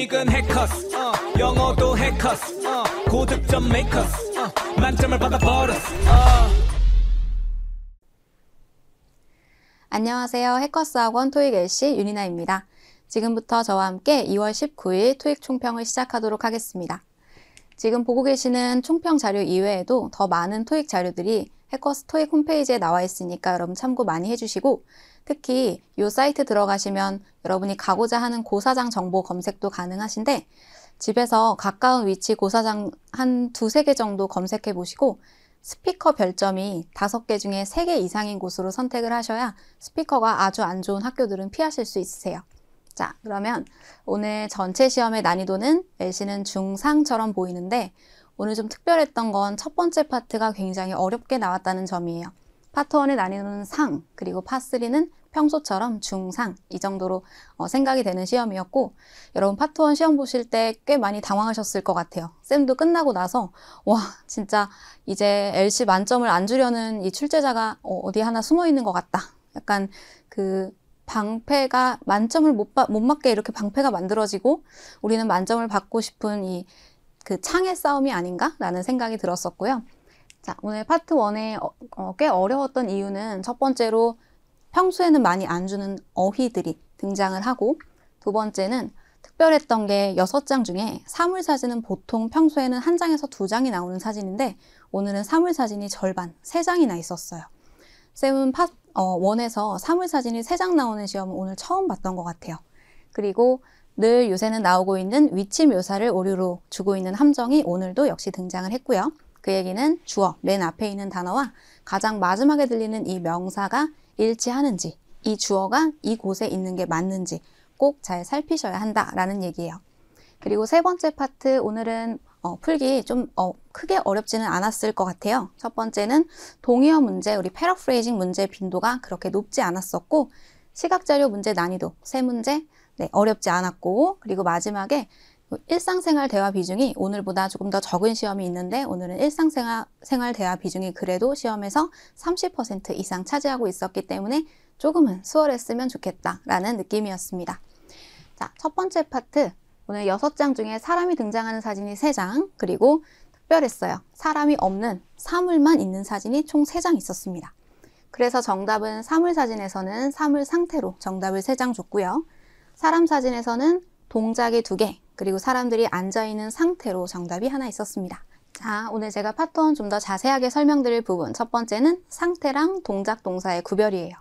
수익은 해커스 어, 영어도 해커스 어, 고득점 메이커스 어, 만점을 받아버렸어 안녕하세요. 해커스 학원 토익 LC 유니나입니다 지금부터 저와 함께 2월 19일 토익 총평을 시작하도록 하겠습니다. 지금 보고 계시는 총평 자료 이외에도 더 많은 토익 자료들이 해커스 토익 홈페이지에 나와 있으니까 여러분 참고 많이 해주시고 특히 이 사이트 들어가시면 여러분이 가고자 하는 고사장 정보 검색도 가능하신데 집에서 가까운 위치 고사장 한 두세 개 정도 검색해 보시고 스피커 별점이 다섯 개 중에 세 개 이상인 곳으로 선택을 하셔야 스피커가 아주 안 좋은 학교들은 피하실 수 있으세요. 자, 그러면 오늘 전체 시험의 난이도는 LC는 중상처럼 보이는데 오늘 좀 특별했던 건 첫 번째 파트가 굉장히 어렵게 나왔다는 점이에요. 파트1에 나누는 상, 그리고 파3는 평소처럼 중상 이 정도로 어, 생각이 되는 시험이었고 여러분 파트원 시험 보실 때 꽤 많이 당황하셨을 것 같아요. 쌤도 끝나고 나서 와 진짜 이제 LC 만점을 안 주려는 이 출제자가 어, 디 하나 숨어 있는 것 같다. 약간 그 방패가 만점을 못, 바, 못 맞게 이렇게 방패가 만들어지고 우리는 만점을 받고 싶은 이 그 창의 싸움이 아닌가라는 생각이 들었었고요. 자, 오늘 파트 1에 어, 어, 꽤 어려웠던 이유는 첫 번째로 평소에는 많이 안 주는 어휘들이 등장을 하고 두 번째는 특별했던 게 여섯 장 중에 사물 사진은 보통 평소에는 한 장에서 두 장이 나오는 사진인데 오늘은 사물 사진이 절반, 세 장이나 있었어요. 쌤은 파, 트 어, 원에서 사물 사진이 세 장 나오는 시험을 오늘 처음 봤던 것 같아요. 그리고 늘 요새는 나오고 있는 위치 묘사를 오류로 주고 있는 함정이 오늘도 역시 등장을 했고요. 그 얘기는 주어, 맨 앞에 있는 단어와 가장 마지막에 들리는 이 명사가 일치하는지, 이 주어가 이곳에 있는 게 맞는지 꼭 잘 살피셔야 한다라는 얘기예요. 그리고 세 번째 파트 오늘은 어, 풀기 좀 어, 크게 어렵지는 않았을 것 같아요. 첫 번째는 동의어 문제, 우리 패러프레이징 문제 빈도가 그렇게 높지 않았었고 시각자료 문제 난이도 세 문제 네, 어렵지 않았고 그리고 마지막에 일상생활 대화 비중이 오늘보다 조금 더 적은 시험이 있는데 오늘은 일상생활 대화 비중이 그래도 시험에서 30% 이상 차지하고 있었기 때문에 조금은 수월했으면 좋겠다라는 느낌이었습니다. 자, 첫 번째 파트. 오늘 6장 중에 사람이 등장하는 사진이 3장, 그리고 특별했어요. 사람이 없는 사물만 있는 사진이 총 3장 있었습니다. 그래서 정답은 사물 사진에서는 사물 상태로 정답을 3장 줬고요. 사람 사진에서는 동작이 2개, 그리고 사람들이 앉아있는 상태로 정답이 하나 있었습니다. 자, 오늘 제가 파트원 좀 더 자세하게 설명드릴 부분 첫 번째는 상태랑 동작 동사의 구별이에요.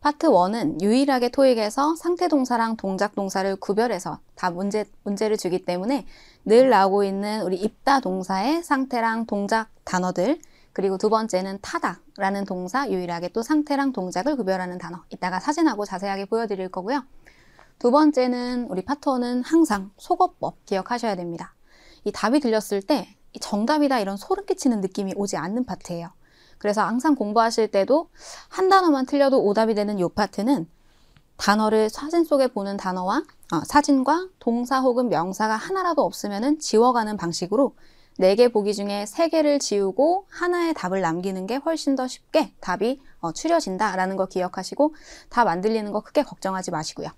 파트 1은 유일하게 토익에서 상태 동사랑 동작 동사를 구별해서 다 문제, 문제를 주기 때문에 늘 나오고 있는 우리 입다 동사의 상태랑 동작 단어들 그리고 두 번째는 타다라는 동사 유일하게 또 상태랑 동작을 구별하는 단어 이따가 사진하고 자세하게 보여드릴 거고요. 두 번째는 우리 파터는 항상 속어법 기억하셔야 됩니다. 이 답이 들렸을 때 정답이다 이런 소름 끼치는 느낌이 오지 않는 파트예요. 그래서 항상 공부하실 때도 한 단어만 틀려도 오답이 되는 이 파트는 단어를 사진 속에 보는 단어와 어, 사진과 동사 혹은 명사가 하나라도 없으면 지워가는 방식으로 네 개 보기 중에 세개를 지우고 하나의 답을 남기는 게 훨씬 더 쉽게 답이 어, 추려진다라는 거 기억하시고 답 안 들리는 거 크게 걱정하지 마시고요.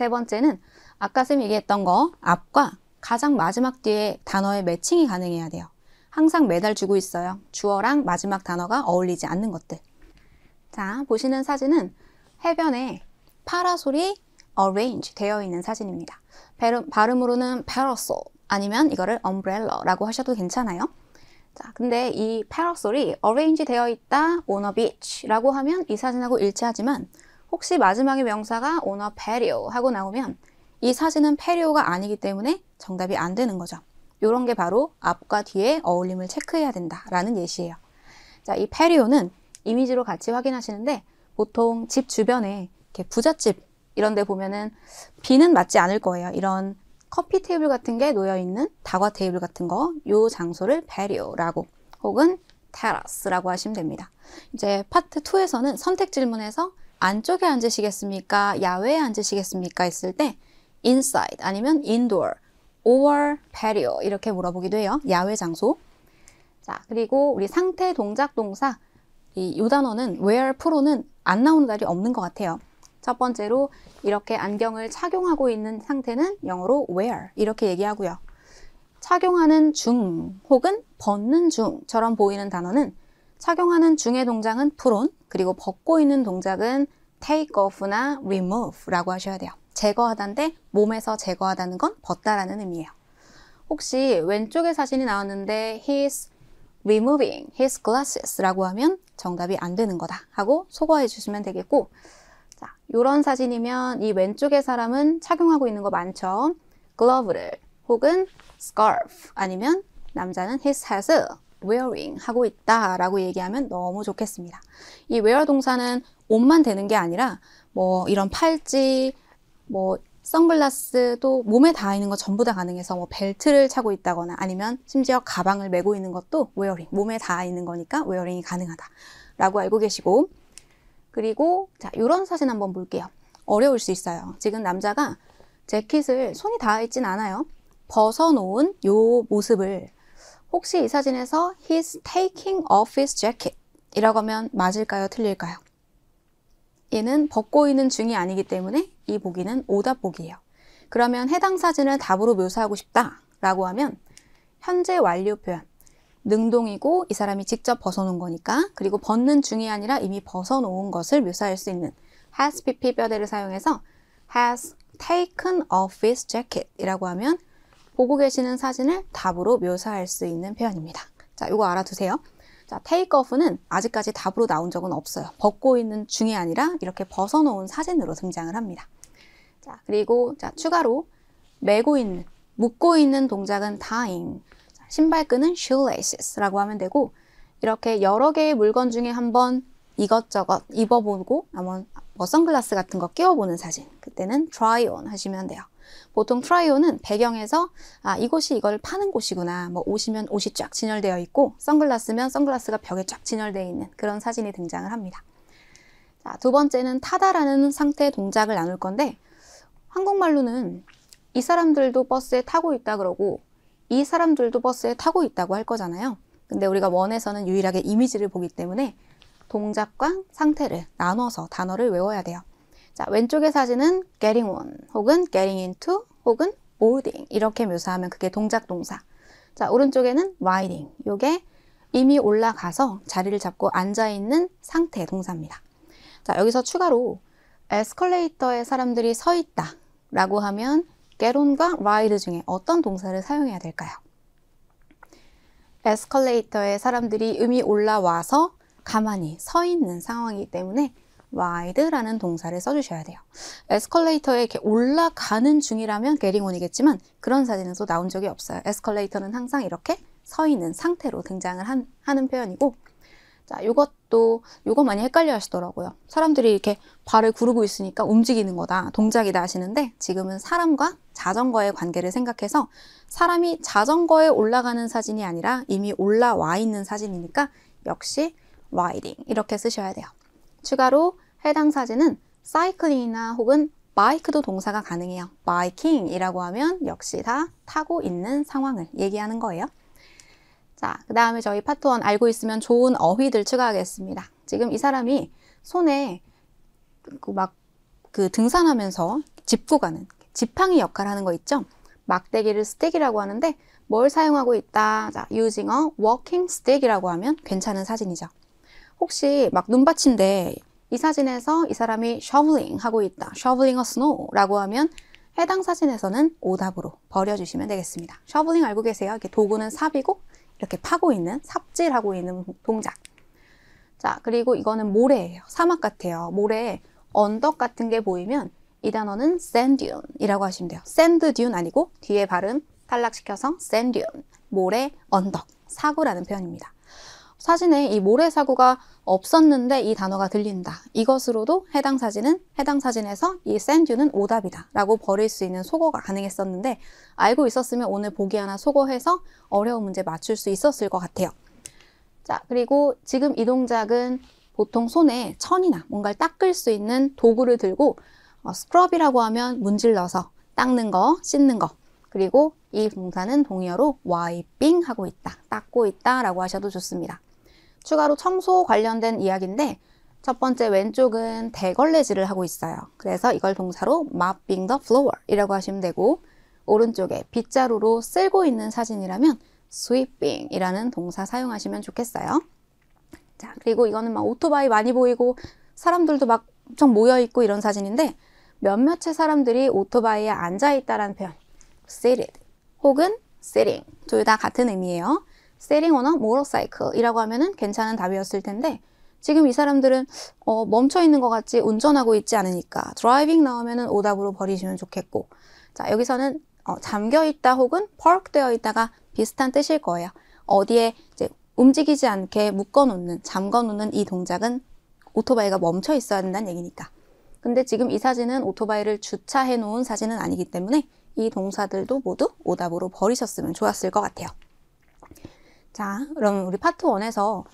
세 번째는 아까 쌤 얘기했던 거 앞과 가장 마지막 뒤에 단어의 매칭이 가능해야 돼요. 항상 매달 주고 있어요. 주어랑 마지막 단어가 어울리지 않는 것들. 자, 보시는 사진은 해변에 파라솔이 arrange 되어 있는 사진입니다. 발음, 발음으로는 parasol 아니면 이거를 umbrella라고 하셔도 괜찮아요. 자, 근데 이 parasol이 arrange 되어 있다 on a beach라고 하면 이 사진하고 일치하지만 혹시 마지막에 명사가 on a patio 하고 나오면 이 사진은 patio가 아니기 때문에 정답이 안 되는 거죠. 이런 게 바로 앞과 뒤에 어울림을 체크해야 된다라는 예시예요. 자, 이 patio는 이미지로 같이 확인하시는데 보통 집 주변에 이렇게 부잣집 이런 데 보면은 비는 맞지 않을 거예요. 이런 커피 테이블 같은 게 놓여 있는 다과 테이블 같은 거, 요 장소를 patio라고 혹은 테라스라고 하시면 됩니다. 이제 파트 2에서는 선택 질문에서 안쪽에 앉으시겠습니까? 야외에 앉으시겠습니까? 했을 때 inside 아니면 indoor or patio 이렇게 물어보기도 해요. 야외 장소. 자, 그리고 우리 상태 동작 동사 이 요 단어는 where 프로는 안 나오는 날이 없는 것 같아요. 첫 번째로 이렇게 안경을 착용하고 있는 상태는 영어로 where 이렇게 얘기하고요. 착용하는 중 혹은 벗는 중처럼 보이는 단어는 착용하는 중의 동작은 put 그리고 벗고 있는 동작은 take off나 remove라고 하셔야 돼요. 제거하다인데 몸에서 제거하다는 건 벗다라는 의미예요. 혹시 왼쪽에 사진이 나왔는데 he's removing his glasses라고 하면 정답이 안 되는 거다 하고 소거해 주시면 되겠고 자, 이런 사진이면 이 왼쪽의 사람은 착용하고 있는 거 많죠? glove를 혹은 scarf 아니면 남자는 his hat wearing 하고 있다 라고 얘기하면 너무 좋겠습니다. 이 wear 동사는 옷만 되는 게 아니라 뭐 이런 팔찌, 뭐 선글라스도 몸에 닿아 있는 거 전부 다 가능해서 뭐 벨트를 차고 있다거나 아니면 심지어 가방을 메고 있는 것도 웨어링, 몸에 닿아 있는 거니까 웨어링이 가능하다 라고 알고 계시고 그리고 자 이런 사진 한번 볼게요. 어려울 수 있어요. 지금 남자가 재킷을 손이 닿아 있진 않아요. 벗어놓은 요 모습을 혹시 이 사진에서 he's taking off his jacket 이라고 하면 맞을까요? 틀릴까요? 얘는 벗고 있는 중이 아니기 때문에 이 보기는 오답 보기예요. 그러면 해당 사진을 답으로 묘사하고 싶다 라고 하면 현재 완료 표현 능동이고 이 사람이 직접 벗어놓은 거니까 그리고 벗는 중이 아니라 이미 벗어놓은 것을 묘사할 수 있는 has pp 뼈대를 사용해서 has taken off his jacket 이라고 하면 보고 계시는 사진을 답으로 묘사할 수 있는 표현입니다. 자, 이거 알아두세요. 자, 테이크 오프는 아직까지 답으로 나온 적은 없어요. 벗고 있는 중이 아니라 이렇게 벗어놓은 사진으로 등장을 합니다. 자, 그리고 자, 추가로 메고 있는, 묶고 있는 동작은 tying. 신발끈은 shoelaces라고 하면 되고 이렇게 여러 개의 물건 중에 한번 이것저것 입어보고 한번 뭐 선글라스 같은 거 끼워보는 사진 그때는 try on 하시면 돼요. 보통 프라이온은 배경에서 아 이곳이 이걸 파는 곳이구나 뭐 옷이면 옷이 쫙 진열되어 있고 선글라스면 선글라스가 벽에 쫙 진열되어 있는 그런 사진이 등장을 합니다. 자, 두 번째는 타다라는 상태의 동작을 나눌 건데 한국말로는 이 사람들도 버스에 타고 있다 그러고 이 사람들도 버스에 타고 있다고 할 거잖아요. 근데 우리가 원에서는 유일하게 이미지를 보기 때문에 동작과 상태를 나눠서 단어를 외워야 돼요. 자, 왼쪽의 사진은 getting on 혹은 getting into 혹은 boarding 이렇게 묘사하면 그게 동작 동사. 자, 오른쪽에는 riding. 요게 이미 올라가서 자리를 잡고 앉아 있는 상태 동사입니다. 자, 여기서 추가로 에스컬레이터에 사람들이 서 있다 라고 하면 get on과 ride 중에 어떤 동사를 사용해야 될까요? 에스컬레이터에 사람들이 음이 올라와서 가만히 서 있는 상황이기 때문에 ride라는 동사를 써주셔야 돼요. 에스컬레이터에 이렇게 올라가는 중이라면 getting on이겠지만 그런 사진은 또 나온 적이 없어요. 에스컬레이터는 항상 이렇게 서 있는 상태로 등장을 한, 하는 표현이고 자, 이것도 이거 많이 헷갈려 하시더라고요. 사람들이 이렇게 발을 구르고 있으니까 움직이는 거다, 동작이다 하시는데 지금은 사람과 자전거의 관계를 생각해서 사람이 자전거에 올라가는 사진이 아니라 이미 올라와 있는 사진이니까 역시 riding 이렇게 쓰셔야 돼요. 추가로 해당 사진은 사이클링이나 혹은 바이크도 동사가 가능해요. 바이킹이라고 하면 역시 다 타고 있는 상황을 얘기하는 거예요. 자, 그 다음에 저희 파트 원 알고 있으면 좋은 어휘들 추가하겠습니다. 지금 이 사람이 손에 막그 그 등산하면서 짚고 가는 지팡이 역할 하는 거 있죠? 막대기를 스틱이라고 하는데 뭘 사용하고 있다. 자, using a walking stick이라고 하면 괜찮은 사진이죠. 혹시 막 눈밭인데 이 사진에서 이 사람이 shoveling 하고 있다. shoveling a snow라고 하면 해당 사진에서는 오답으로 버려주시면 되겠습니다. shoveling 알고 계세요? 이렇게 도구는 삽이고 이렇게 파고 있는 삽질하고 있는 동작. 자, 그리고 이거는 모래예요. 사막 같아요. 모래 에 언덕 같은 게 보이면 이 단어는 sand dune이라고 하시면 돼요. sand dune 아니고 뒤에 발음 탈락시켜서 sand dune 모래 언덕 사고라는 표현입니다. 사진에 이 모래사고가 없었는데 이 단어가 들린다. 이것으로도 해당 사진은 해당 사진에서 이 샌듀는 오답이다 라고 버릴 수 있는 속어가 가능했었는데 알고 있었으면 오늘 보기 하나 속어해서 어려운 문제 맞출 수 있었을 것 같아요. 자 그리고 지금 이 동작은 보통 손에 천이나 뭔가를 닦을 수 있는 도구를 들고 어, 스크럽이라고 하면 문질러서 닦는 거, 씻는 거 그리고 이 동사는 동의어로 와이빙 하고 있다, 닦고 있다 라고 하셔도 좋습니다. 추가로 청소 관련된 이야기인데 첫 번째 왼쪽은 대걸레질을 하고 있어요. 그래서 이걸 동사로 mopping the floor 이라고 하시면 되고 오른쪽에 빗자루로 쓸고 있는 사진이라면 sweeping 이라는 동사 사용하시면 좋겠어요. 자, 그리고 이거는 막 오토바이 많이 보이고 사람들도 막 엄청 모여있고 이런 사진인데 몇몇의 사람들이 오토바이에 앉아있다라는 표현 sit it 혹은 sitting 둘 다 같은 의미예요. sailing on a motorcycle이라고 하면은 괜찮은 답이었을 텐데 지금 이 사람들은 어, 멈춰 있는 것 같지 운전하고 있지 않으니까 driving 나오면은 오답으로 버리시면 좋겠고 자 여기서는 어, 잠겨 있다 혹은 park 되어 있다가 비슷한 뜻일 거예요. 어디에 이제 움직이지 않게 묶어 놓는 잠궈 놓는 이 동작은 오토바이가 멈춰 있어야 된다는 얘기니까. 근데 지금 이 사진은 오토바이를 주차해 놓은 사진은 아니기 때문에 이 동사들도 모두 오답으로 버리셨으면 좋았을 것 같아요. 자, 그럼 우리 파트 1에서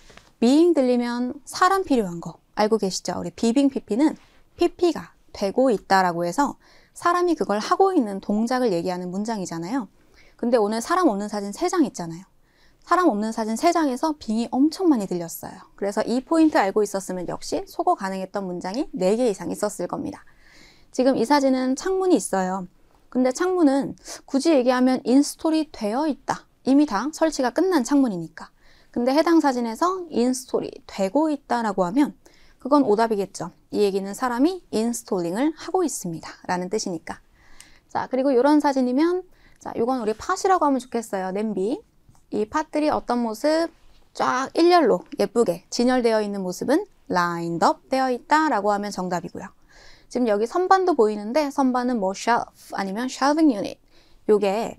being 들리면 사람 필요한 거 알고 계시죠? 우리 being pp는 pp가 되고 있다라고 해서 사람이 그걸 하고 있는 동작을 얘기하는 문장이잖아요. 근데 오늘 사람 없는 사진 3장 있잖아요. 사람 없는 사진 3장에서 빙이 엄청 많이 들렸어요. 그래서 이 포인트 알고 있었으면 역시 속어 가능했던 문장이 4개 이상 있었을 겁니다. 지금 이 사진은 창문이 있어요. 근데 창문은 굳이 얘기하면 인스톨이 되어 있다 이미 다 설치가 끝난 창문이니까. 근데 해당 사진에서 인스톨이 되고 있다라고 하면 그건 오답이겠죠. 이 얘기는 사람이 인스톨링을 하고 있습니다. 라는 뜻이니까. 자, 그리고 이런 사진이면 자, 이건 우리 팟이라고 하면 좋겠어요. 냄비. 이 팟들이 어떤 모습? 쫙 일렬로 예쁘게 진열되어 있는 모습은 라인업 되어 있다라고 하면 정답이고요. 지금 여기 선반도 보이는데 선반은 뭐 shelf 아니면 shelving unit. 요게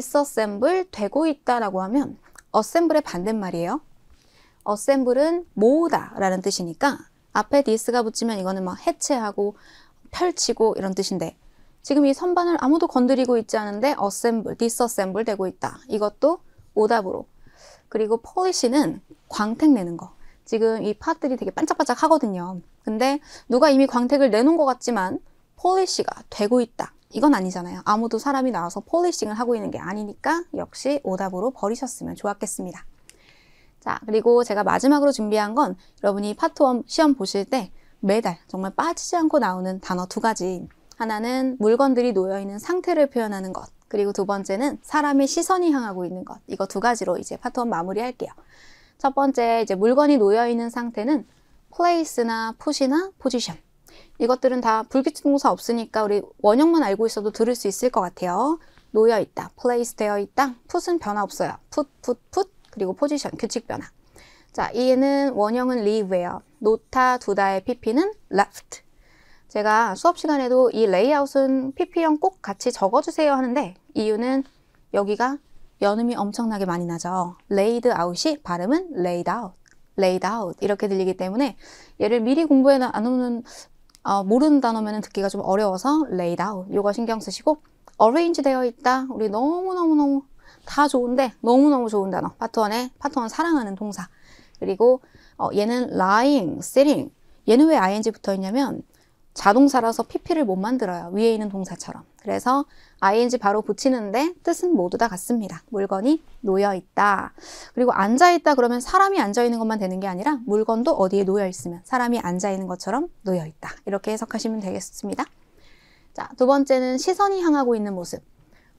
디서셈블 되고 있다라고 하면 어셈블의 반대말이에요. 어셈블은 모으다 라는 뜻이니까 앞에 디스가 붙이면 이거는 막 해체하고 펼치고 이런 뜻인데 지금 이 선반을 아무도 건드리고 있지 않은데 어셈블, 디서셈블 되고 있다. 이것도 오답으로. 그리고 폴리시는 광택 내는 거. 지금 이 팟들이 되게 반짝반짝 하거든요. 근데 누가 이미 광택을 내놓은 것 같지만 폴리시가 되고 있다. 이건 아니잖아요. 아무도 사람이 나와서 폴리싱을 하고 있는 게 아니니까 역시 오답으로 버리셨으면 좋았겠습니다. 자, 그리고 제가 마지막으로 준비한 건 여러분이 파트 원 시험 보실 때 매달 정말 빠지지 않고 나오는 단어 두 가지. 하나는 물건들이 놓여있는 상태를 표현하는 것. 그리고 두 번째는 사람의 시선이 향하고 있는 것. 이거 두 가지로 이제 파트 원 마무리할게요. 첫 번째, 이제 물건이 놓여있는 상태는 place나 push나 position. 이것들은 다 불규칙 동사 없으니까 우리 원형만 알고 있어도 들을 수 있을 것 같아요. 놓여 있다, place 되어 있다, put은 변화 없어요. put, put, put, 그리고 포지션, 규칙 변화. 자, 이에는 원형은 leave예요. 놓다, 두다의 pp는 left. 제가 수업 시간에도 이 레이아웃은 pp형 꼭 같이 적어주세요 하는데 이유는 여기가 연음이 엄청나게 많이 나죠. laid out이 발음은 laid out, laid out 이렇게 들리기 때문에 얘를 미리 공부해 놓는 어, 모르는 단어면 듣기가 좀 어려워서 laid out 이거 신경 쓰시고 arrange 되어 있다 우리 너무너무너무 다 좋은데 너무너무 좋은 단어 파트 1에 파트 1 사랑하는 동사 그리고 어, 얘는 lying, sitting 얘는 왜 ing 붙어 있냐면 자동사라서 pp를 못 만들어요 위에 있는 동사처럼 그래서 ing 바로 붙이는데 뜻은 모두 다 같습니다. 물건이 놓여 있다. 그리고 앉아 있다 그러면 사람이 앉아 있는 것만 되는 게 아니라 물건도 어디에 놓여 있으면 사람이 앉아 있는 것처럼 놓여 있다. 이렇게 해석하시면 되겠습니다. 자, 두 번째는 시선이 향하고 있는 모습.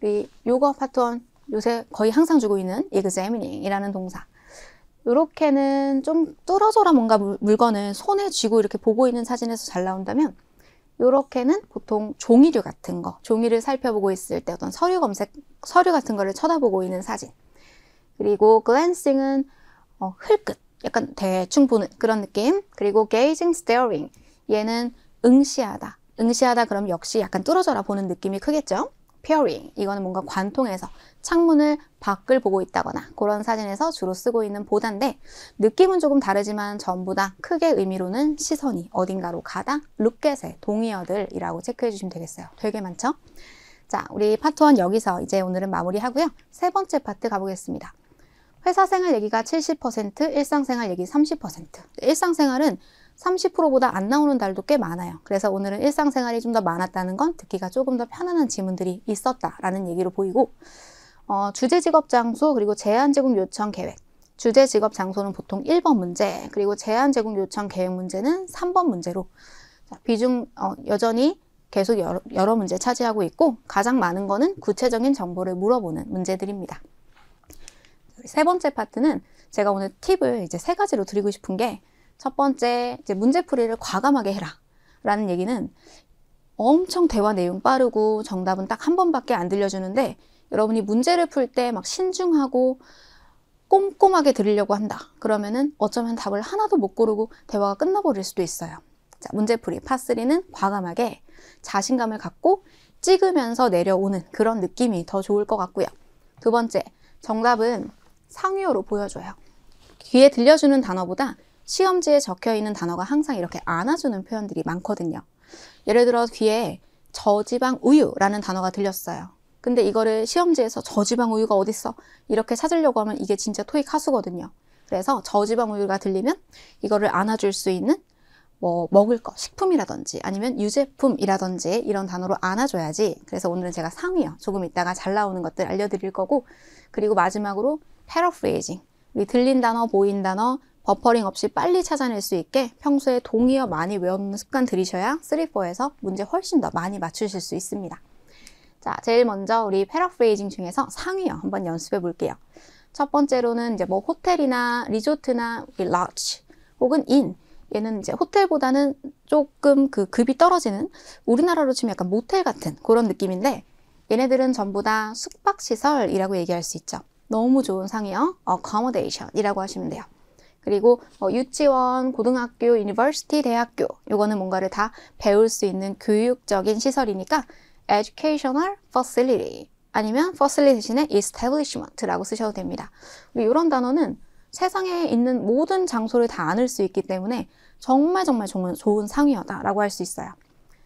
우리 요거 파트원 요새 거의 항상 주고 있는 examining이라는 동사. 이렇게는 좀 뚫어져라 뭔가 물건을 손에 쥐고 이렇게 보고 있는 사진에서 잘 나온다면 요렇게는 보통 종이류 같은 거, 종이를 살펴보고 있을 때 어떤 서류 검색, 서류 같은 거를 쳐다보고 있는 사진. 그리고 glancing은 어, 흘끗, 약간 대충 보는 그런 느낌. 그리고 gazing, staring. 얘는 응시하다. 응시하다 그럼 역시 약간 뚫어져라 보는 느낌이 크겠죠? peering 이거는 뭔가 관통해서 창문을 밖을 보고 있다거나 그런 사진에서 주로 쓰고 있는 보다인데 느낌은 조금 다르지만 전부 다 크게 의미로는 시선이 어딘가로 가다 룩겟의 동의어들이라고 체크해 주시면 되겠어요. 되게 많죠? 자, 우리 파트 1 여기서 이제 오늘은 마무리하고요. 세 번째 파트 가보겠습니다. 회사 생활 얘기가 70%, 일상생활 얘기 30%. 일상생활은 30%보다 안 나오는 달도꽤 많아요. 그래서 오늘은 일상생활이 좀 더 많았다는 건 듣기가 조금 더 편안한 지문들이 있었다라는 얘기로 보이고 어, 주제 직업 장소 그리고 제한 제공 요청 계획 주제 직업 장소는 보통 1번 문제 그리고 제한 제공 요청 계획 문제는 3번 문제로 자, 비중 어, 여전히 계속 여러, 여러 문제 차지하고 있고 가장 많은 거는 구체적인 정보를 물어보는 문제들입니다. 세 번째 파트는 제가 오늘 팁을 이제 세 가지로 드리고 싶은 게첫 번째, 이제 문제풀이를 과감하게 해라. 라는 얘기는 엄청 대화 내용 빠르고 정답은 딱 한 번밖에 안 들려주는데 여러분이 문제를 풀 때 막 신중하고 꼼꼼하게 들으려고 한다. 그러면은 어쩌면 답을 하나도 못 고르고 대화가 끝나버릴 수도 있어요. 자, 문제풀이 파3는 과감하게 자신감을 갖고 찍으면서 내려오는 그런 느낌이 더 좋을 것 같고요. 두 번째, 정답은 상위어로 보여줘요. 귀에 들려주는 단어보다 시험지에 적혀 있는 단어가 항상 이렇게 안아주는 표현들이 많거든요. 예를 들어 귀에 저지방 우유라는 단어가 들렸어요. 근데 이거를 시험지에서 저지방 우유가 어딨어? 이렇게 찾으려고 하면 이게 진짜 토익 하수거든요. 그래서 저지방 우유가 들리면 이거를 안아줄 수 있는 뭐 먹을 거, 식품이라든지 아니면 유제품이라든지 이런 단어로 안아줘야지. 그래서 오늘은 제가 상위요 조금 있다가 잘 나오는 것들 알려드릴 거고 그리고 마지막으로 패러 r 레이징 우리 들린 단어, 보인 단어, 버퍼링 없이 빨리 찾아낼 수 있게 평소에 동의어 많이 외우는 습관 들이셔야 3,4에서 문제 훨씬 더 많이 맞추실 수 있습니다. 자, 제일 먼저 우리 패러프레이징 중에서 상위어 한번 연습해 볼게요. 첫 번째로는 이제 뭐 호텔이나 리조트나 우리 lodge 혹은 인 얘는 이제 호텔보다는 조금 그 급이 떨어지는 우리나라로 치면 약간 모텔 같은 그런 느낌인데 얘네들은 전부 다 숙박시설이라고 얘기할 수 있죠. 너무 좋은 상이요. accommodation이라고 하시면 돼요. 그리고 어, 유치원, 고등학교, 유니버시티, 대학교 이거는 뭔가를 다 배울 수 있는 교육적인 시설이니까 educational facility 아니면 facility 대신에 establishment라고 쓰셔도 됩니다. 이런 단어는 세상에 있는 모든 장소를 다 안을 수 있기 때문에 정말 정말 좋은, 좋은 상위어다라고 할 수 있어요.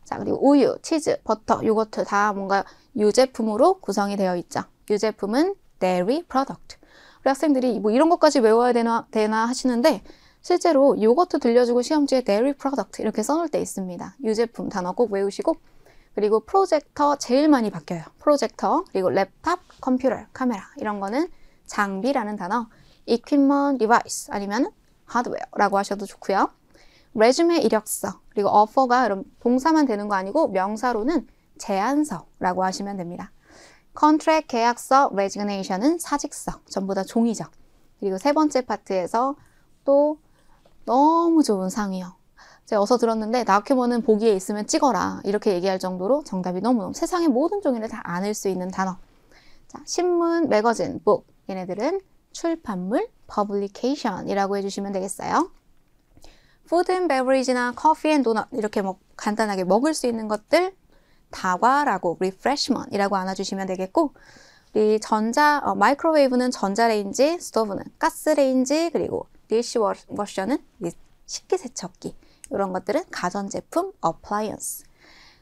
자 그리고 우유, 치즈, 버터, 요거트 다 뭔가 유제품으로 구성이 되어 있죠. 유제품은 dairy product. 우리 학생들이 뭐 이런 것까지 외워야 되나, 되나 하시는데 실제로 요거트 들려주고 시험지에 dairy product 이렇게 써놓을 때 있습니다. 유제품 단어 꼭 외우시고 그리고 프로젝터 제일 많이 바뀌어요. 프로젝터 그리고 랩탑, 컴퓨터, 카메라 이런 거는 장비라는 단어 equipment, device 아니면 hardware라고 하셔도 좋고요. 레줌의 이력서 그리고 offer가 봉사만 되는 거 아니고 명사로는 제안서라고 하시면 됩니다. 컨트랙 계약서, 레지그네이션은 사직서, 전부 다 종이죠. 그리고 세 번째 파트에서 또 너무 좋은 상이요. 제가 어서 들었는데 나큐머는 보기에 있으면 찍어라 이렇게 얘기할 정도로 정답이 너무너무 세상의 모든 종이를 다 아늘 수 있는 단어. 자, 신문, 매거진, 북 얘네들은 출판물, publication이라고 해주시면 되겠어요. food and beverage나 coffee and donut 이렇게 뭐 간단하게 먹을 수 있는 것들 다과라고 refreshment이라고 안아주시면 되겠고 우리 전자 어, 마이크로웨이브는 전자레인지, 스토브는 가스레인지, 그리고 디시워셔는 식기세척기 이런 것들은 가전제품 appliance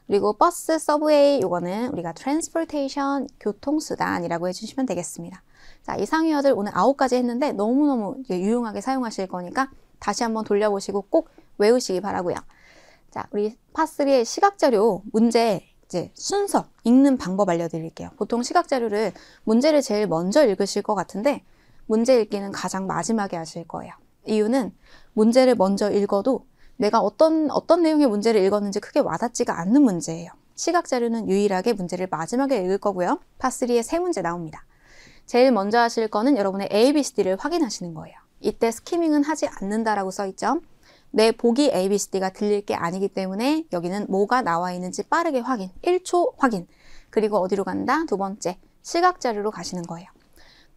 그리고 버스, 서브웨이 이거는 우리가 transportation 교통수단이라고 해주시면 되겠습니다. 자이상이어들 오늘 아홉 가지 했는데 너무너무 유용하게 사용하실 거니까 다시 한번 돌려보시고 꼭 외우시기 바라고요. 자, 우리 파3의 시각자료 문제 이제 순서, 읽는 방법 알려드릴게요. 보통 시각자료를 문제를 제일 먼저 읽으실 것 같은데 문제 읽기는 가장 마지막에 하실 거예요. 이유는 문제를 먼저 읽어도 내가 어떤, 어떤 내용의 문제를 읽었는지 크게 와닿지가 않는 문제예요. 시각자료는 유일하게 문제를 마지막에 읽을 거고요. 파3에 세 문제 나옵니다. 제일 먼저 하실 거는 여러분의 A, B, C, D를 확인하시는 거예요. 이때 스키밍은 하지 않는다라고 써있죠. 내 보기 A, B, C, D가 들릴 게 아니기 때문에 여기는 뭐가 나와 있는지 빠르게 확인, 1초 확인. 그리고 어디로 간다? 두 번째, 시각 자료로 가시는 거예요.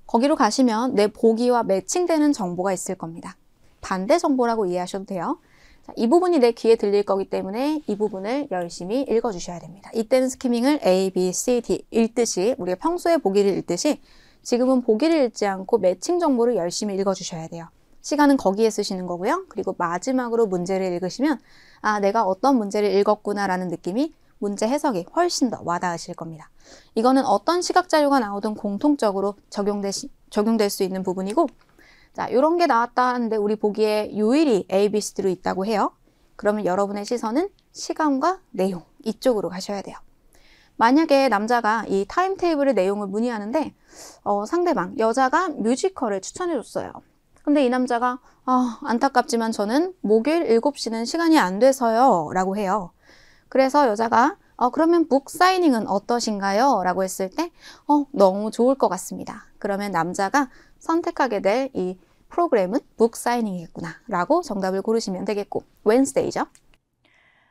거기로 가시면 내 보기와 매칭되는 정보가 있을 겁니다. 반대 정보라고 이해하셔도 돼요. 자, 이 부분이 내 귀에 들릴 거기 때문에 이 부분을 열심히 읽어주셔야 됩니다. 이때는 스키밍을 A, B, C, D 읽듯이 우리가 평소에 보기를 읽듯이 지금은 보기를 읽지 않고 매칭 정보를 열심히 읽어주셔야 돼요. 시간은 거기에 쓰시는 거고요. 그리고 마지막으로 문제를 읽으시면 아, 내가 어떤 문제를 읽었구나라는 느낌이 문제 해석이 훨씬 더 와닿으실 겁니다. 이거는 어떤 시각 자료가 나오든 공통적으로 적용되 적용될 수 있는 부분이고 자, 이런 게 나왔다 하는데 우리 보기에 유일히 A, B, C, D로 있다고 해요. 그러면 여러분의 시선은 시간과 내용 이쪽으로 가셔야 돼요. 만약에 남자가 이 타임테이블의 내용을 문의하는데 어, 상대방 여자가 뮤지컬을 추천해줬어요. 근데 이 남자가 아, 안타깝지만 저는 목요일 7시는 시간이 안 돼서요 라고 해요. 그래서 여자가 어, 그러면 북 사이닝은 어떠신가요? 라고 했을 때 어, 너무 좋을 것 같습니다. 그러면 남자가 선택하게 될 이 프로그램은 북 사이닝이겠구나 라고 정답을 고르시면 되겠고 웬스데이죠.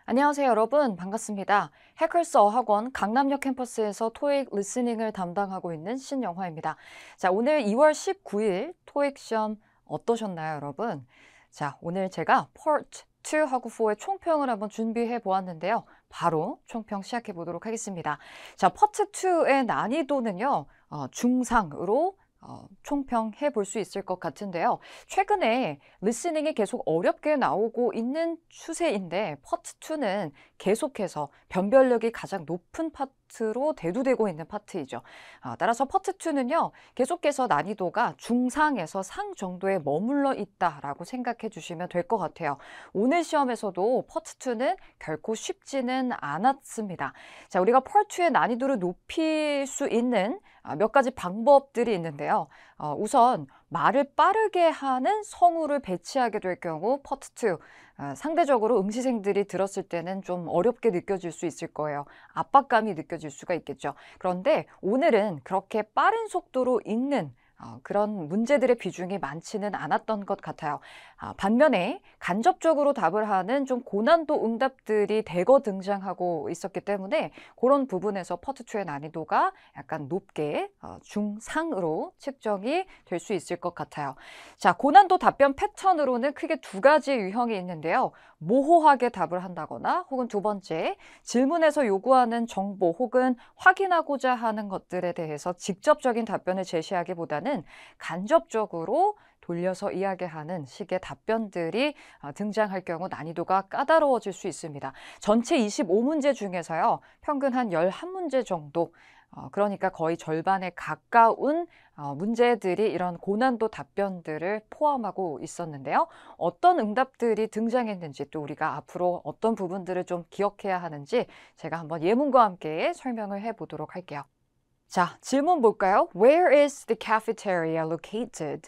안녕하세요 여러분 반갑습니다. 해클스 어학원 강남역 캠퍼스에서 토익 리스닝을 담당하고 있는 신영화입니다. 자 오늘 2월 19일 토익 시험 어떠셨나요, 여러분? 자, 오늘 제가 PERT 2하고 4의 총평을 한번 준비해 보았는데요. 바로 총평 시작해 보도록 하겠습니다. 자, PERT 2의 난이도는요, 어, 중상으로 어, 총평해 볼 수 있을 것 같은데요. 최근에 리스닝이 계속 어렵게 나오고 있는 추세인데 퍼트2는 계속해서 변별력이 가장 높은 파트로 대두되고 있는 파트이죠. 아, 따라서 퍼트2는요. 계속해서 난이도가 중상에서 상 정도에 머물러 있다라고 생각해 주시면 될 것 같아요. 오늘 시험에서도 퍼트2는 결코 쉽지는 않았습니다. 자, 우리가 퍼트의 난이도를 높일 수 있는 아, 몇 가지 방법들이 있는데요. 어, 우선 말을 빠르게 하는 성우를 배치하게 될 경우 퍼트2 아, 상대적으로 응시생들이 들었을 때는 좀 어렵게 느껴질 수 있을 거예요. 압박감이 느껴질 수가 있겠죠. 그런데 오늘은 그렇게 빠른 속도로 읽는 어, 그런 문제들의 비중이 많지는 않았던 것 같아요. 아, 반면에 간접적으로 답을 하는 좀 고난도 응답들이 대거 등장하고 있었기 때문에 그런 부분에서 퍼트2의 난이도가 약간 높게 어, 중상으로 측정이 될 수 있을 것 같아요. 자, 고난도 답변 패턴으로는 크게 두 가지 유형이 있는데요. 모호하게 답을 한다거나 혹은 두 번째 질문에서 요구하는 정보 혹은 확인하고자 하는 것들에 대해서 직접적인 답변을 제시하기보다는 간접적으로 돌려서 이야기하는 식의 답변들이 어, 등장할 경우 난이도가 까다로워질 수 있습니다. 전체 25문제 중에서요, 평균 한 11문제 정도 어, 그러니까 거의 절반에 가까운 어, 문제들이 이런 고난도 답변들을 포함하고 있었는데요. 어떤 응답들이 등장했는지 또 우리가 앞으로 어떤 부분들을 좀 기억해야 하는지 제가 한번 예문과 함께 설명을 해보도록 할게요. 자, 질문 볼까요? Where is the cafeteria located?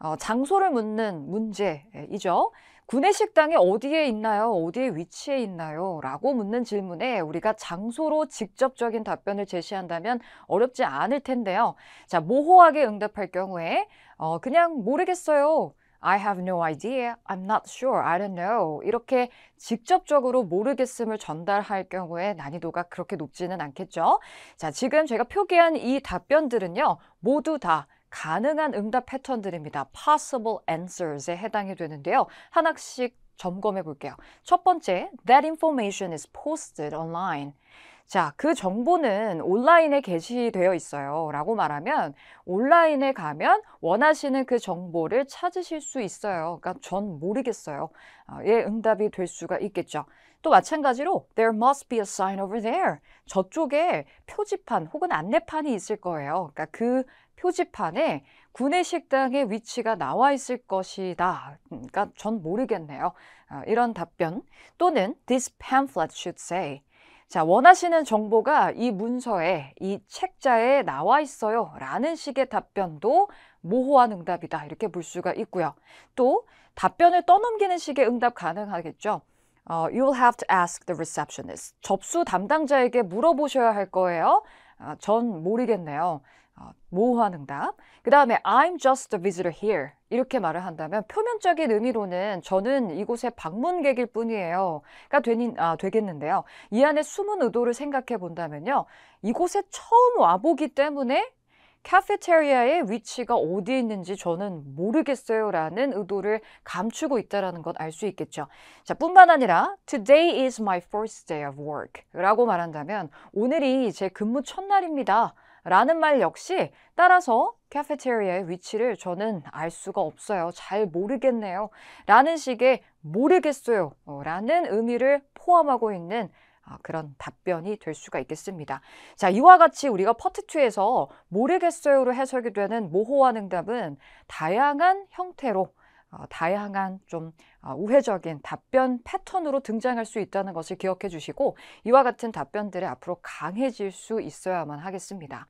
어, 장소를 묻는 문제이죠. 구내식당이 어디에 있나요? 어디에 위치해 있나요? 라고 묻는 질문에 우리가 장소로 직접적인 답변을 제시한다면 어렵지 않을 텐데요. 자, 모호하게 응답할 경우에 어, 그냥 모르겠어요. I have no idea. I'm not sure. I don't know. 이렇게 직접적으로 모르겠음을 전달할 경우에 난이도가 그렇게 높지는 않겠죠. 자, 지금 제가 표기한 이 답변들은요. 모두 다 가능한 응답 패턴들입니다. possible answers에 해당이 되는데요. 하나씩 점검해 볼게요. 첫 번째, that information is posted online. 자, 그 정보는 온라인에 게시되어 있어요. 라고 말하면 온라인에 가면 원하시는 그 정보를 찾으실 수 있어요. 그러니까 전 모르겠어요. 아, 예, 응답이 될 수가 있겠죠. 또 마찬가지로 there must be a sign over there. 저쪽에 표지판 혹은 안내판이 있을 거예요. 그러니까 그 표지판에 구내식당의 위치가 나와 있을 것이다. 그러니까 전 모르겠네요. 아, 이런 답변 또는 this pamphlet should say 자, 원하시는 정보가 이 문서에, 이 책자에 나와 있어요. 라는 식의 답변도 모호한 응답이다. 이렇게 볼 수가 있고요. 또, 답변을 떠넘기는 식의 응답 가능하겠죠. 어, you'll have to ask the receptionist. 접수 담당자에게 물어보셔야 할 거예요. 아, 전 모르겠네요. 어, 모호한 응답. 그 다음에 I'm just a visitor here 이렇게 말을 한다면 표면적인 의미로는 저는 이곳의 방문객일 뿐이에요. 가 되니, 아, 되겠는데요. 이 안에 숨은 의도를 생각해 본다면요. 이곳에 처음 와보기 때문에 카페테리아의 위치가 어디에 있는지 저는 모르겠어요 라는 의도를 감추고 있다는 것 알 수 있겠죠. 자, 뿐만 아니라 Today is my first day of work 라고 말한다면 오늘이 제 근무 첫날입니다. 라는 말 역시 따라서 카페테리아의 위치를 저는 알 수가 없어요. 잘 모르겠네요. 라는 식의 모르겠어요. 어, 라는 의미를 포함하고 있는 아, 그런 답변이 될 수가 있겠습니다. 자, 이와 같이 우리가 퍼트2에서 모르겠어요로 해석이 되는 모호한 응답은 다양한 형태로 어, 다양한 좀 어, 우회적인 답변 패턴으로 등장할 수 있다는 것을 기억해 주시고 이와 같은 답변들이 앞으로 강해질 수 있어야만 하겠습니다.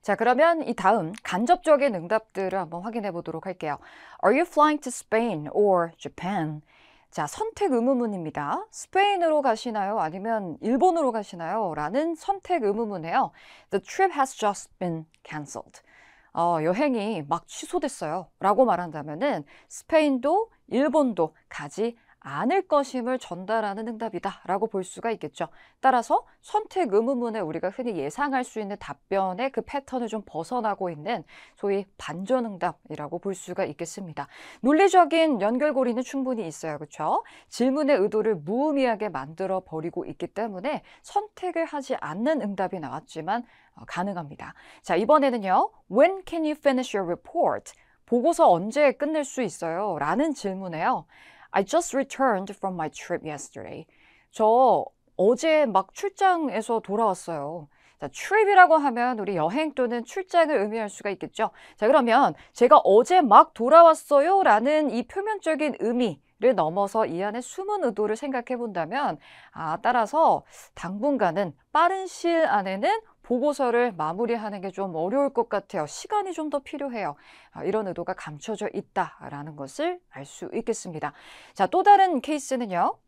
자, 그러면 이 다음 간접적인 응답들을 한번 확인해 보도록 할게요. Are you flying to Spain or Japan? 자, 선택 의무문입니다. 스페인으로 가시나요? 아니면 일본으로 가시나요? 라는 선택 의무문이에요. The trip has just been cancelled. 어, 여행이 막 취소됐어요. 라고 말한다면은 스페인도 일본도 가지 않을 것임을 전달하는 응답이다라고 볼 수가 있겠죠. 따라서 선택 의무문에 우리가 흔히 예상할 수 있는 답변의 그 패턴을 좀 벗어나고 있는 소위 반전 응답이라고 볼 수가 있겠습니다. 논리적인 연결고리는 충분히 있어요. 그렇죠? 질문의 의도를 무의미하게 만들어 버리고 있기 때문에 선택을 하지 않는 응답이 나왔지만 어, 가능합니다. 자, 이번에는요. When can you finish your report? 보고서 언제 끝낼 수 있어요? 라는 질문에요. I just returned from my trip yesterday. 저 어제 막 출장에서 돌아왔어요. 자, 트립이라고 하면 우리 여행 또는 출장을 의미할 수가 있겠죠. 자, 그러면 제가 어제 막 돌아왔어요 라는 이 표면적인 의미 를 넘어서 이 안에 숨은 의도를 생각해 본다면 아 따라서 당분간은 빠른 시일 안에는 보고서를 마무리하는 게 좀 어려울 것 같아요. 시간이 좀 더 필요해요. 아, 이런 의도가 감춰져 있다라는 것을 알 수 있겠습니다. 자, 또 다른 케이스는요.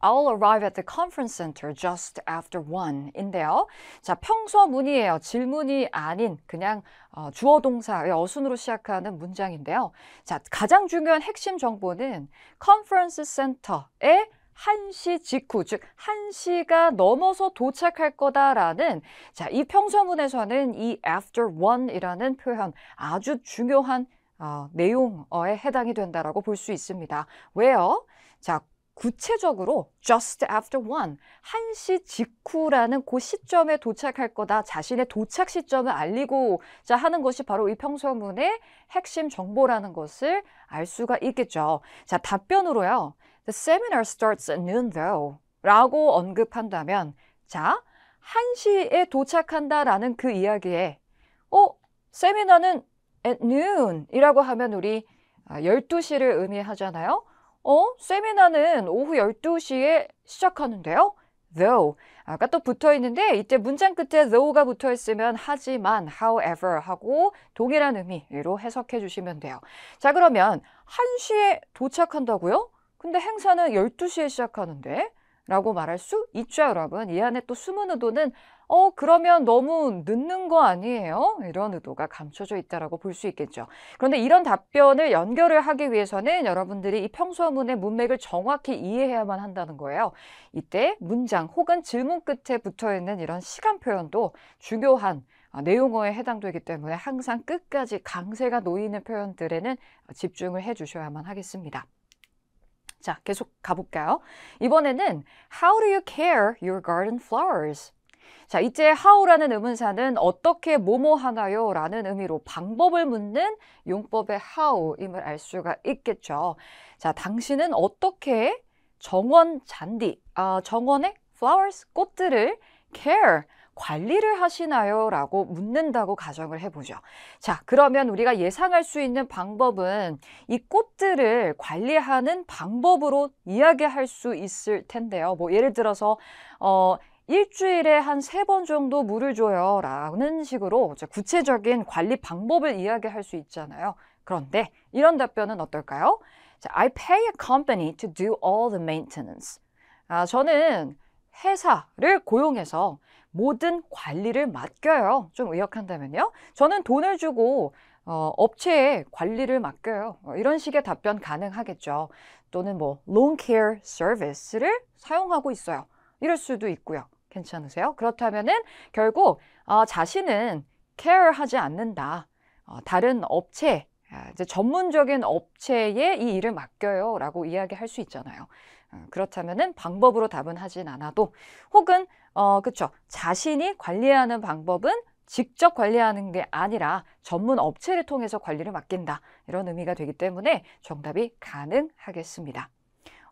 I'll arrive at the conference center just after 1인데요. 자, 평소 문이에요. 질문이 아닌 그냥 어, 주어 동사 어순으로 시작하는 문장인데요. 자, 가장 중요한 핵심 정보는 컨퍼런스 센터에 1시 직후, 즉 1시가 넘어서 도착할 거다라는 자, 이 평서문에서는 이 after 1이라는 표현 아주 중요한 어, 내용에 해당이 된다고볼 수 있습니다. 왜요? 자, 구체적으로 just after one, 한시 직후라는 그 시점에 도착할 거다. 자신의 도착 시점을 알리고자 하는 것이 바로 이평소문의 핵심 정보라는 것을 알 수가 있겠죠. 자, 답변으로요. The seminar starts at noon though. 라고 언급한다면, 자, 한시에 도착한다라는 그 이야기에, 어, 세미나는 at noon 이라고 하면 우리 12시를 아, 의미하잖아요. 어? 세미나는 오후 12시에 시작하는데요? though 아까 또 붙어 있는데 이때 문장 끝에 though가 붙어 있으면 하지만 however 하고 동일한 의미로 해석해 주시면 돼요. 자 그러면 1시에 도착한다고요? 근데 행사는 12시에 시작하는데 라고 말할 수 있죠, 여러분. 이 안에 또 숨은 의도는 어, 그러면 너무 늦는 거 아니에요? 이런 의도가 감춰져 있다라고 볼 수 있겠죠. 그런데 이런 답변을 연결을 하기 위해서는 여러분들이 이평소문의 문맥을 정확히 이해해야만 한다는 거예요. 이때 문장 혹은 질문 끝에 붙어 있는 이런 시간 표현도 중요한 어, 내용어에 해당되기 때문에 항상 끝까지 강세가 놓이는 표현들에는 집중을 해 주셔야만 하겠습니다. 자, 계속 가볼까요? 이번에는 How do you care your garden flowers? 자, 이제 how라는 의문사는 어떻게 뭐뭐 하나요? 라는 의미로 방법을 묻는 용법의 how임을 알 수가 있겠죠. 자, 당신은 어떻게 정원 잔디, 아, 정원의 flowers, 꽃들을 care, 관리를 하시나요? 라고 묻는다고 가정을 해보죠. 자, 그러면 우리가 예상할 수 있는 방법은 이 꽃들을 관리하는 방법으로 이야기할 수 있을 텐데요. 뭐 예를 들어서, 어, 일주일에 한 세 번 정도 물을 줘요. 라는 식으로 구체적인 관리 방법을 이야기할 수 있잖아요. 그런데 이런 답변은 어떨까요? I pay a company to do all the maintenance. 아, 저는 회사를 고용해서 모든 관리를 맡겨요. 좀 의역한다면요. 저는 돈을 주고 어, 업체에 관리를 맡겨요. 어, 이런 식의 답변 가능하겠죠. 또는 뭐 loan care service를 사용하고 있어요. 이럴 수도 있고요. 괜찮으세요? 그렇다면은 결국 어, 자신은 care 하지 않는다. 어, 다른 업체 아, 이제 전문적인 업체에 이 일을 맡겨요 라고 이야기할 수 있잖아요. 어, 그렇다면 은 방법으로 답은 하진 않아도 혹은 어, 그렇죠. 자신이 관리하는 방법은 직접 관리하는 게 아니라 전문 업체를 통해서 관리를 맡긴다. 이런 의미가 되기 때문에 정답이 가능하겠습니다.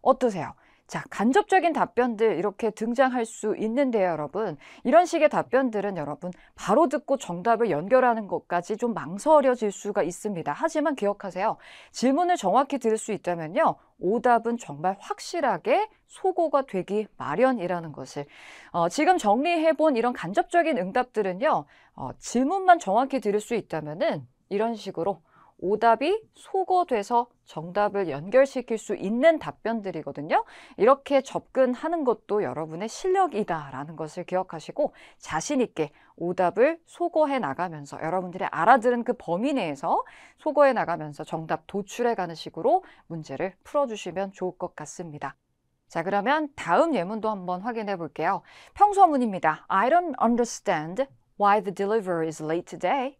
어떠세요? 자, 간접적인 답변들 이렇게 등장할 수 있는데요, 여러분. 이런 식의 답변들은 여러분 바로 듣고 정답을 연결하는 것까지 좀 망설여질 수가 있습니다. 하지만 기억하세요. 질문을 정확히 들을 수 있다면요. 오답은 정말 확실하게 소고가 되기 마련이라는 것을 어, 지금 정리해본 이런 간접적인 응답들은요. 어, 질문만 정확히 들을 수 있다면은 이런 식으로 오답이 속어 돼서 정답을 연결시킬 수 있는 답변들이거든요. 이렇게 접근하는 것도 여러분의 실력이다라는 것을 기억하시고 자신 있게 오답을 소거해 나가면서 여러분들이 알아들은 그 범위 내에서 소거해 나가면서 정답 도출해 가는 식으로 문제를 풀어주시면 좋을 것 같습니다. 자 그러면 다음 예문도 한번 확인해 볼게요. 평소문입니다. I don't understand why the delivery is late today.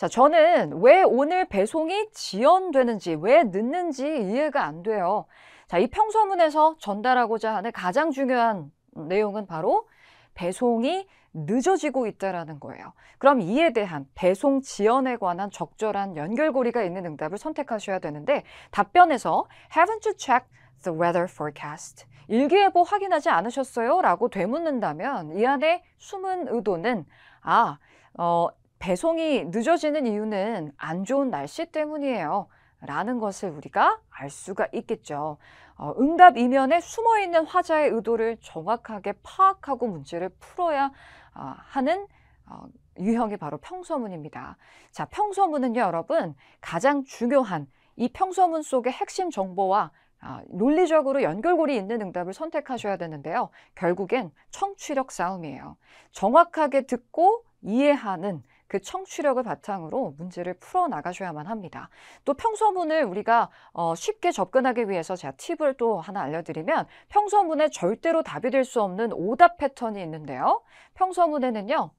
자, 저는 왜 오늘 배송이 지연되는지, 왜 늦는지 이해가 안 돼요. 자, 이 평서문에서 전달하고자 하는 가장 중요한 내용은 바로 배송이 늦어지고 있다라는 거예요. 그럼 이에 대한 배송 지연에 관한 적절한 연결고리가 있는 응답을 선택하셔야 되는데 답변에서 haven't you checked the weather forecast? 일기예보 확인하지 않으셨어요? 라고 되묻는다면 이 안에 숨은 의도는 아, 어, 배송이 늦어지는 이유는 안 좋은 날씨 때문이에요. 라는 것을 우리가 알 수가 있겠죠. 어, 응답 이면에 숨어 있는 화자의 의도를 정확하게 파악하고 문제를 풀어야 어, 하는 어, 유형이 바로 평서문입니다. 자, 평서문은요, 여러분, 가장 중요한 이 평서문 속의 핵심 정보와 아, 논리적으로 연결고리 있는 응답을 선택하셔야 되는데요. 결국엔 청취력 싸움이에요. 정확하게 듣고 이해하는 그 청취력을 바탕으로 문제를 풀어나가셔야만 합니다. 또평소문을 우리가 어, 쉽게 접근하기 위해서 제가 팁을 또 하나 알려드리면 평소문에 절대로 답이 될 수 없는 오답 패턴이 있는데요. 평소문에는요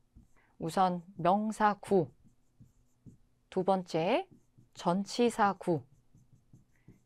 우선 명사구, 두 번째 전치사구,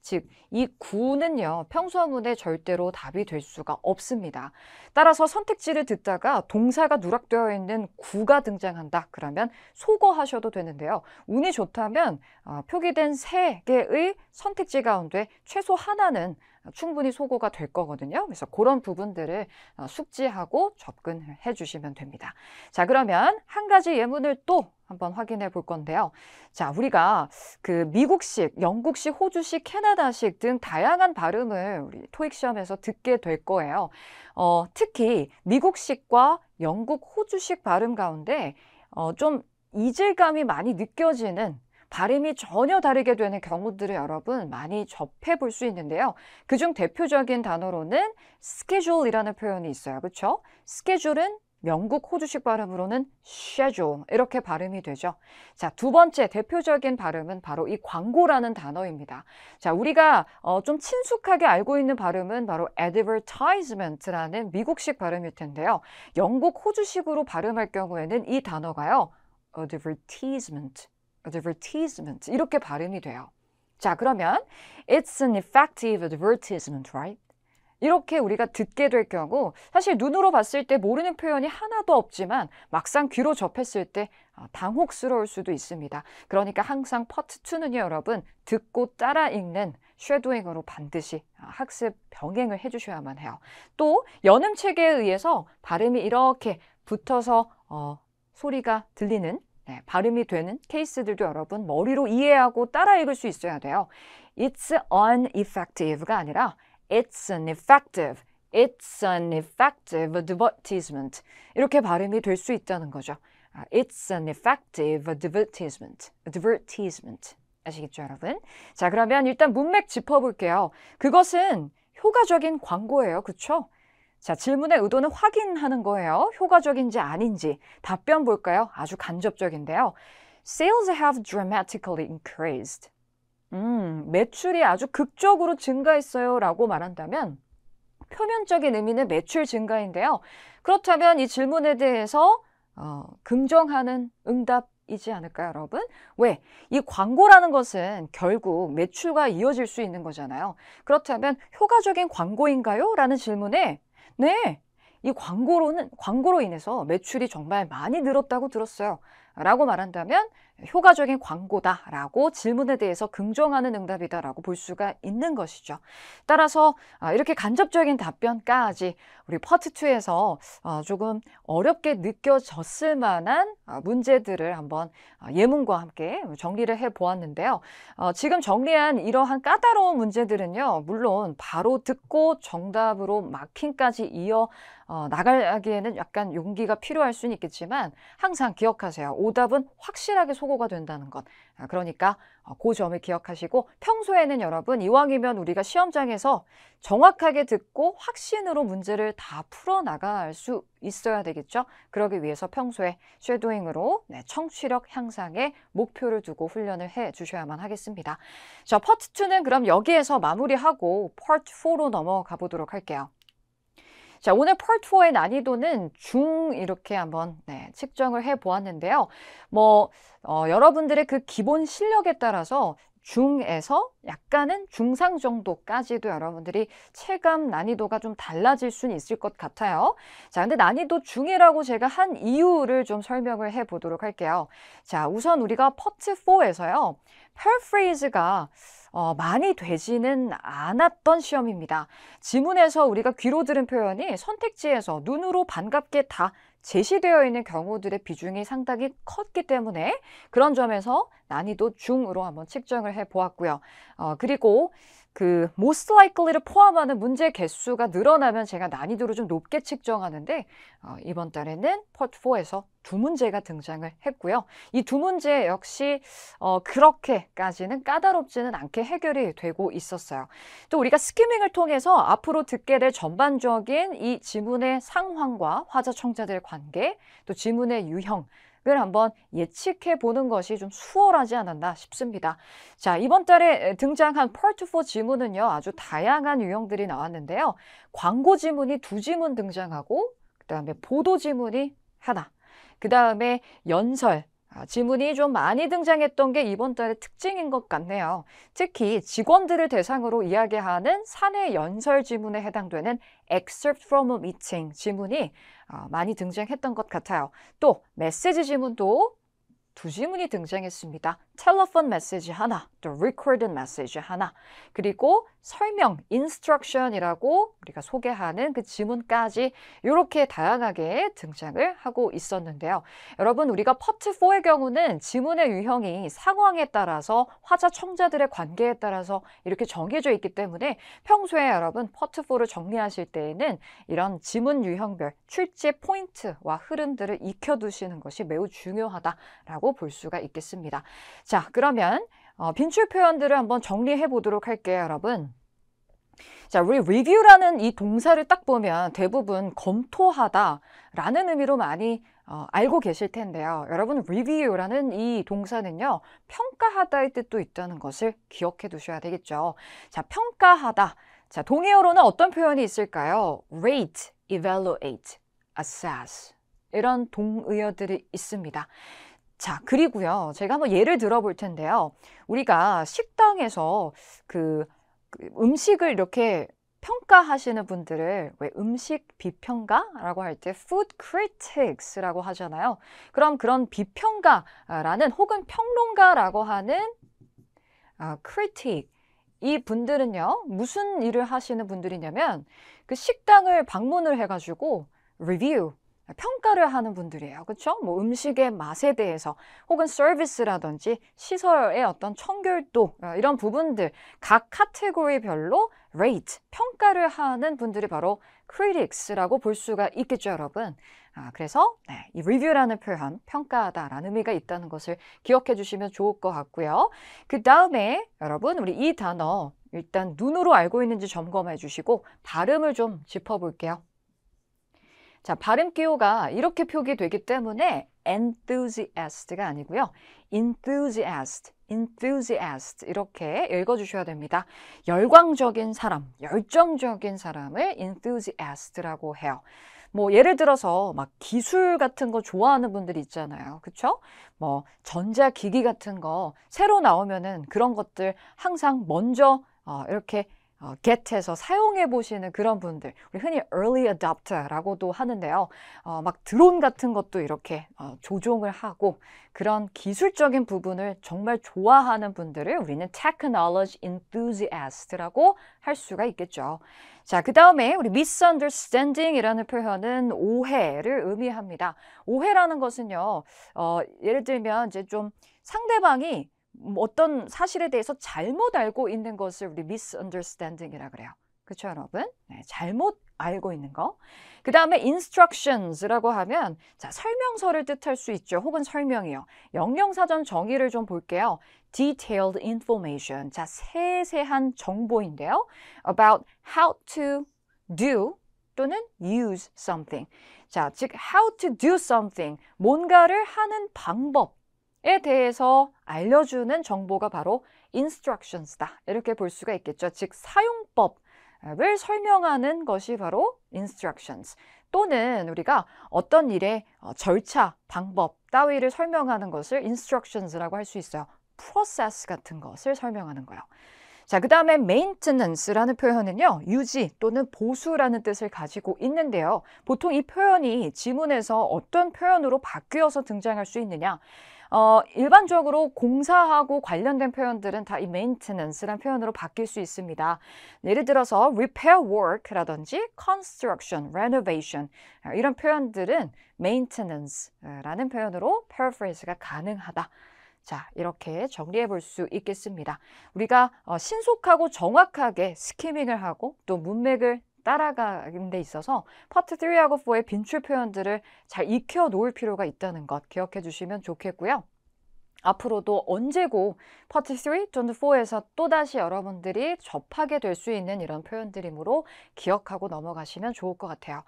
즉, 이 구는요, 평소문에 절대로 답이 될 수가 없습니다. 따라서 선택지를 듣다가 동사가 누락되어 있는 구가 등장한다. 그러면 소거하셔도 되는데요. 운이 좋다면 어, 표기된 세 개의 선택지 가운데 최소 하나는 충분히 소고가 될 거거든요. 그래서 그런 부분들을 어, 숙지하고 접근해 주시면 됩니다. 자, 그러면 한 가지 예문을 또 한번 확인해 볼 건데요. 자, 우리가 그 미국식, 영국식, 호주식, 캐나다식 등 다양한 발음을 우리 토익 시험에서 듣게 될 거예요. 어, 특히 미국식과 영국, 호주식 발음 가운데 어, 좀 이질감이 많이 느껴지는 발음이 전혀 다르게 되는 경우들을 여러분 많이 접해 볼 수 있는데요. 그중 대표적인 단어로는 schedule이라는 표현이 있어요. 그렇죠? schedule은 영국 호주식 발음으로는 schedule 이렇게 발음이 되죠. 자, 두 번째 대표적인 발음은 바로 이 광고라는 단어입니다. 자, 우리가 어, 좀 친숙하게 알고 있는 발음은 바로 advertisement라는 미국식 발음일 텐데요. 영국 호주식으로 발음할 경우에는 이 단어가요. advertisement advertisement 이렇게 발음이 돼요. 자, 그러면 it's an effective advertisement, right? 이렇게 우리가 듣게 될 경우 사실 눈으로 봤을 때 모르는 표현이 하나도 없지만 막상 귀로 접했을 때 아, 당혹스러울 수도 있습니다. 그러니까 항상 퍼트 2는요, 여러분 듣고 따라 읽는 쉐도잉으로 반드시 아, 학습 병행을 해주셔야만 해요. 또연음계에 의해서 발음이 이렇게 붙어서 어, 소리가 들리는 네, 발음이 되는 케이스들도 여러분 머리로 이해하고 따라 읽을 수 있어야 돼요. It's ineffective가 아니라 It's ineffective, It's ineffective advertisement 이렇게 발음이 될 수 있다는 거죠. It's an effective advertisement. advertisement. 아시겠죠, 여러분? 자, 그러면 일단 문맥 짚어볼게요. 그것은 효과적인 광고예요. 그쵸? 자, 질문의 의도는 확인하는 거예요. 효과적인지 아닌지. 답변 볼까요? 아주 간접적인데요. Sales have dramatically increased. 음, 매출이 아주 극적으로 증가했어요. 라고 말한다면 표면적인 의미는 매출 증가인데요. 그렇다면 이 질문에 대해서 어, 긍정하는 응답 이지 않을까요, 여러분? 왜? 이 광고라는 것은 결국 매출과 이어질 수 있는 거잖아요. 그렇다면 효과적인 광고인가요? 라는 질문에 네, 이 광고로는 광고로 인해서 매출이 정말 많이 늘었다고 들었어요. 라고 말한다면 효과적인 광고다라고 질문에 대해서 긍정하는 응답이다라고 볼 수가 있는 것이죠. 따라서 아, 이렇게 간접적인 답변까지 우리 퍼트 2에서 아, 조금 어렵게 느껴졌을 만한 아, 문제들을 한번 예문과 함께 정리를 해 보았는데요. 어, 지금 정리한 이러한 까다로운 문제들은요, 물론 바로 듣고 정답으로 마킹까지 이어 어, 나가기에는 약간 용기가 필요할 수는 있겠지만 항상 기억하세요. 오답은 확실하게 소고가 된다는 것. 아, 그러니까 어, 그 점을 기억하시고 평소에는 여러분 이왕이면 우리가 시험장에서 정확하게 듣고 확신으로 문제를 다 풀어나갈 수 있어야 되겠죠. 그러기 위해서 평소에 쉐도잉으로 네, 청취력 향상에 목표를 두고 훈련을 해 주셔야만 하겠습니다. 자, 파트 2는 그럼 여기에서 마무리하고 파트 4로 넘어가 보도록 할게요. 자, 오늘 파트 4의 난이도는 중 이렇게 한번 네, 측정을 해 보았는데요. 뭐 어, 여러분들의 그 기본 실력에 따라서 중에서 약간은 중상 정도까지도 여러분들이 체감 난이도가 좀 달라질 수는 있을 것 같아요. 자, 근데 난이도 중이라고 제가 한 이유를 좀 설명을 해 보도록 할게요. 자, 우선 우리가 퍼트 4에서요. paraphrase가 어, 많이 되지는 않았던 시험입니다. 지문에서 우리가 귀로 들은 표현이 선택지에서 눈으로 반갑게 다 제시되어 있는 경우들의 비중이 상당히 컸기 때문에 그런 점에서 난이도 중으로 한번 측정을 해 보았고요. 어, 그리고 그 most likely를 포함하는 문제 개수가 늘어나면 제가 난이도를 좀 높게 측정하는데 어, 이번 달에는 퍼트 4에서 두 문제가 등장을 했고요. 이 두 문제 역시 어, 그렇게까지는 까다롭지는 않게 해결이 되고 있었어요. 또 우리가 스키밍을 통해서 앞으로 듣게 될 전반적인 이 지문의 상황과 화자 청자들의 관계, 또 지문의 유형, 가격을 한번 예측해 보는 것이 좀 수월하지 않았나 싶습니다. 자, 이번 달에 등장한 펄트4 지문은요, 아주 다양한 유형들이 나왔는데요. 광고 지문이 두 지문 등장하고, 그 다음에 보도 지문이 하나, 그 다음에 연설, 아, 지문이 좀 많이 등장했던 게 이번 달의 특징인 것 같네요. 특히 직원들을 대상으로 이야기하는 사내 연설 지문에 해당되는 excerpt from a meeting 지문이 어, 많이 등장했던 것 같아요. 또 메시지 지문도 두 지문이 등장했습니다. 텔레폰 메시지 하나, 또 recorded 메시지 하나, 그리고 설명, instruction이라고 우리가 소개하는 그 지문까지 이렇게 다양하게 등장을 하고 있었는데요. 여러분 우리가 퍼트 4의 경우는 지문의 유형이 상황에 따라서 화자청자들의 관계에 따라서 이렇게 정해져 있기 때문에 평소에 여러분 퍼트 4를 정리하실 때에는 이런 지문 유형별 출제 포인트와 흐름들을 익혀두시는 것이 매우 중요하다라고 볼 수가 있겠습니다. 자, 그러면 어, 빈출 표현들을 한번 정리해 보도록 할게요, 여러분. 자, 우리 review라는 이 동사를 딱 보면 대부분 검토하다라는 의미로 많이 어, 알고 계실 텐데요. 여러분 review라는 이 동사는요. 평가하다의 뜻도 있다는 것을 기억해 두셔야 되겠죠. 자, 평가하다. 자, 동의어로는 어떤 표현이 있을까요? rate, evaluate, assess. 이런 동의어들이 있습니다. 자, 그리고요. 제가 한번 예를 들어 볼 텐데요. 우리가 식당에서 그, 그, 음식을 이렇게 평가하시는 분들을 왜 음식 비평가라고 할 때 food critics라고 하잖아요. 그럼 그런 비평가라는 혹은 평론가라고 하는 아, critic 이 분들은요. 무슨 일을 하시는 분들이냐면 그 식당을 방문을 해가지고 review 평가를 하는 분들이에요. 그렇죠? 뭐 음식의 맛에 대해서 혹은 서비스라든지 시설의 어떤 청결도 어, 이런 부분들 각 카테고리별로 rate 평가를 하는 분들이 바로 critics라고 볼 수가 있겠죠, 여러분. 아, 그래서 네, 이 review라는 표현 평가하다라는 의미가 있다는 것을 기억해 주시면 좋을 것 같고요. 그 다음에 여러분 우리 이 단어 일단 눈으로 알고 있는지 점검해 주시고 발음을 좀 짚어볼게요. 자, 발음 기호가 이렇게 표기되기 때문에 enthusiast가 아니고요. enthusiast, enthusiast 이렇게 읽어주셔야 됩니다. 열광적인 사람, 열정적인 사람을 enthusiast라고 해요. 뭐 예를 들어서 막 기술 같은 거 좋아하는 분들이 있잖아요. 그쵸? 뭐 전자기기 같은 거 새로 나오면은 그런 것들 항상 먼저 어, 이렇게 어, get에서 사용해 보시는 그런 분들 우리 흔히 early adopter라고도 하는데요 어, 막 드론 같은 것도 이렇게 어, 조종을 하고 그런 기술적인 부분을 정말 좋아하는 분들을 우리는 technology enthusiast라고 할 수가 있겠죠 자, 그 다음에 우리 misunderstanding이라는 표현은 오해를 의미합니다. 오해라는 것은요, 어, 예를 들면 이제 좀 상대방이 뭐 어떤 사실에 대해서 잘못 알고 있는 것을 우리 misunderstanding이라 그래요. 그렇죠, 여러분? 네, 잘못 알고 있는 거. 그 다음에 instructions라고 하면 자 설명서를 뜻할 수 있죠. 혹은 설명이요. 영영사전 정의를 좀 볼게요. Detailed information. 자 세세한 정보인데요. About how to do 또는 use something. 자, 즉 how to do something. 뭔가를 하는 방법. 에 대해서 알려주는 정보가 바로 instructions다. 이렇게 볼 수가 있겠죠. 즉 사용법을 설명하는 것이 바로 instructions. 또는 우리가 어떤 일의 어, 절차, 방법 따위를 설명하는 것을 instructions라고 할 수 있어요. process 같은 것을 설명하는 거예요. 자, 그 다음에 maintenance라는 표현은요, 유지 또는 보수라는 뜻을 가지고 있는데요. 보통 이 표현이 지문에서 어떤 표현으로 바뀌어서 등장할 수 있느냐. 어, 일반적으로 공사하고 관련된 표현들은 다 이 maintenance란 표현으로 바뀔 수 있습니다. 예를 들어서 repair work라든지 construction, renovation 어, 이런 표현들은 maintenance라는 표현으로 paraphrase가 가능하다. 자, 이렇게 정리해 볼 수 있겠습니다. 우리가 어, 신속하고 정확하게 스키밍을 하고 또 문맥을 따라가는 데 있어서 파트 3하고 4의 빈출 표현들을 잘 익혀 놓을 필요가 있다는 것 기억해 주시면 좋겠고요. 앞으로도 언제고 파트 3 또는 4에서 또다시 여러분들이 접하게 될 수 있는 이런 표현들이므로 기억하고 넘어가시면 좋을 것 같아요.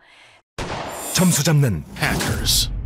점수 잡는 hackers.